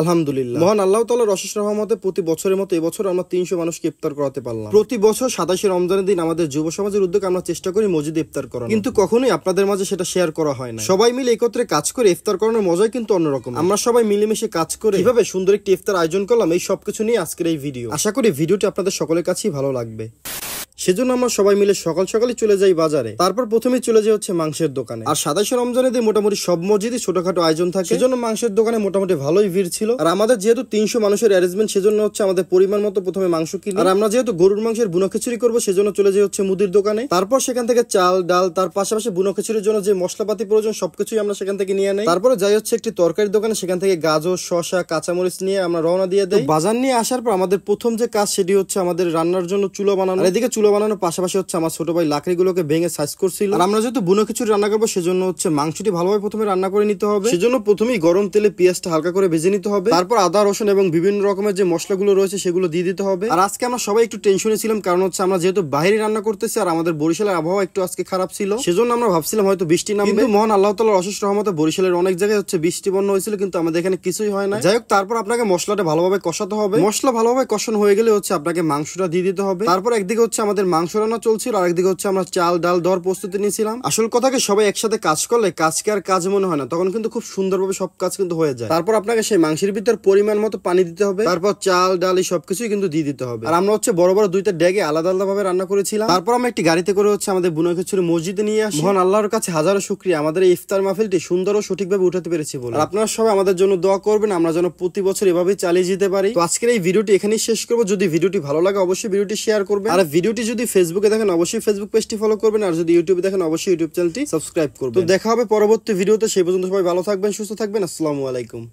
আলহামদুলিল্লাহ মহান আল্লাহ তালার অশেষ রহমতে প্রতি বছরের মতো এবছর আমরা তিনশো মানুষকে ইফতার করাতে পারলাম প্রতি বছর সাতাশে রমজানের দিন আমাদের যুব সমাজের উদ্যোগে আমরা চেষ্টা করি মজিদ ইফতার করা কিন্তু কখনোই আপনাদের মাঝে সেটা শেয়ার করা হয় না সবাই মিলে একত্রে কাজ করে ইফতার করানোর মজাই কিন্তু অন্যরকম আমরা সবাই মিলেমিশে কাজ করে এইভাবে সুন্দর একটি ইফতার আয়োজন করলাম এই সবকিছু নিয়ে আজকের এই ভিডিও আশা করি ভিডিওটি আপনাদের সকলের কাছেই ভালো লাগবে সেজন্য আমরা সবাই মিলে সকাল সকালে চলে যাই বাজারে তারপর প্রথমে চলে যাই হচ্ছে মাংসের দোকানে আর সাতাশে রমজানে দিয়ে মোটামুটি সব মসজিদে ছোটখাটো আয়োজন থাকে সেজন্য মাংসের দোকানে মোটামুটি ভালোই ভিড় ছিল আর আমাদের যেহেতু তিনশো মানুষের অ্যারেঞ্জমেন্ট সেজন্য হচ্ছে আমাদের পরিমাণ মতো প্রথমে মাংস কিনি আর আমরা যেহেতু গরুর মাংসের বুনো খিচুড়ি করবো সেজন্য চলে যাই হচ্ছে মুদির দোকানে তারপর সেখান থেকে চাল ডাল তার পাশাপাশি বুনো খিচুড়ির জন্য যে মশলাপাতি প্রয়োজন সবকিছুই আমরা সেখান থেকে নিয়ে নেই তারপরে যাই হচ্ছে একটি তরকারি দোকানে সেখান থেকে গাজর শশা কাঁচামরিচ নিয়ে আমরা রওনা দিয়ে দেয় বাজার নিয়ে আসার পর আমাদের প্রথম যে কাজ সেটি হচ্ছে আমাদের রান্নার জন্য চুলো বানানো এদিকে চুলো লাকড়িগুলো বানানোর পাশাপাশি হচ্ছে আমার ছোট ভাই লাকড়িগুলোকে ভেঙে সাইজ করছিল আর আমরা যেহেতু বুনো খিচুড়ি রান্না করবো সেজন্য হচ্ছে মাংসটি ভালোভাবে প্রথমে রান্না করে নিতে হবে সেজন্য প্রথমেই গরম তেলে পেঁয়াজটা হালকা করে ভেজে নিতে হবে তারপর আদা রসুন এবং বিভিন্ন রকমের যে মশলাগুলো রয়েছে সেগুলো দিয়ে দিতে হবে আর আজকে আমরা সবাই একটু টেনশনে ছিলাম কারণ হচ্ছে আমরা যেহেতু বাইরে রান্না করতেছি আর আমাদের বরিশালের আবহাওয়া একটু আজকে খারাপ ছিল সেজন্য আমরা ভাবছিলাম হয়তো বৃষ্টি নামবে কিন্তু মহান আল্লাহ তালার অশেষ রহমতে বরিশালের অনেক জায়গায় হচ্ছে বৃষ্টি বন্ধ হয়েছিল কিন্তু আমাদের এখানে কিছুই হয় না যাই হোক তারপর আপনাকে মশলাটা ভালোভাবে কষাতে হবে মশলা ভালোভাবে কষানো হয়ে গেলে হচ্ছে আপনাকে মাংসটা দিয়ে দিতে হবে তারপর একদিকে হচ্ছে আমাদের আমাদের মাংস রান্না চলছিল আরেকদিকে হচ্ছে আমরা চাল ডাল দর প্রস্তুতি নিয়েছিলাম আসল কথা কি সবাই একসাথে কাজ করলে কাজকে আর কাজ মনে হয় না তখন কিন্তু খুব সুন্দরভাবে সব কাজ কিন্তু হয়ে যায় তারপর আপনাকে সেই মাংসের ভিতর পরিমাণ মতো পানি দিতে হবে তারপর চাল ডাল এই সবকিছুই কিন্তু দিয়ে দিতে হবে আর আমরা হচ্ছে বড় বড় দুইটা ডেগে আলাদা আলাদা ভাবে রান্না করেছিলাম তারপর আমরা একটি গাড়িতে করে হচ্ছে আমাদের বুনাখেছুরি মসজিদে নিয়ে আসি মহান আল্লাহর কাছে হাজারো শুক্রিয়া আমাদের এই ইফতার মাহফিলটি সুন্দর ও সঠিকভাবে উঠাতে পেরেছি বলে আপনারা সবাই আমাদের জন্য দোয়া করবেন আমরা যেন প্রতি বছর এভাবে চালিয়ে যেতে পারি তো আজকের এই ভিডিওটি এখানেই শেষ করবো যদি ভিডিওটি ভালো লাগে অবশ্যই ভিডিওটি শেয়ার করবেন আর ভিডিওটি যদি ফেসবুকে দেখেন অবশ্যই ফেসবুক পেজটি ফলো করবেন আর যদি ইউটিউবে দেখেন অবশ্যই ইউটিউব চ্যানেলটি সাবস্ক্রাইব করবেন তো দেখা হবে পরবর্তী ভিডিওতে সেই পর্যন্ত সবাই ভালো থাকবেন সুস্থ থাকবেন আসসালামু আলাইকুম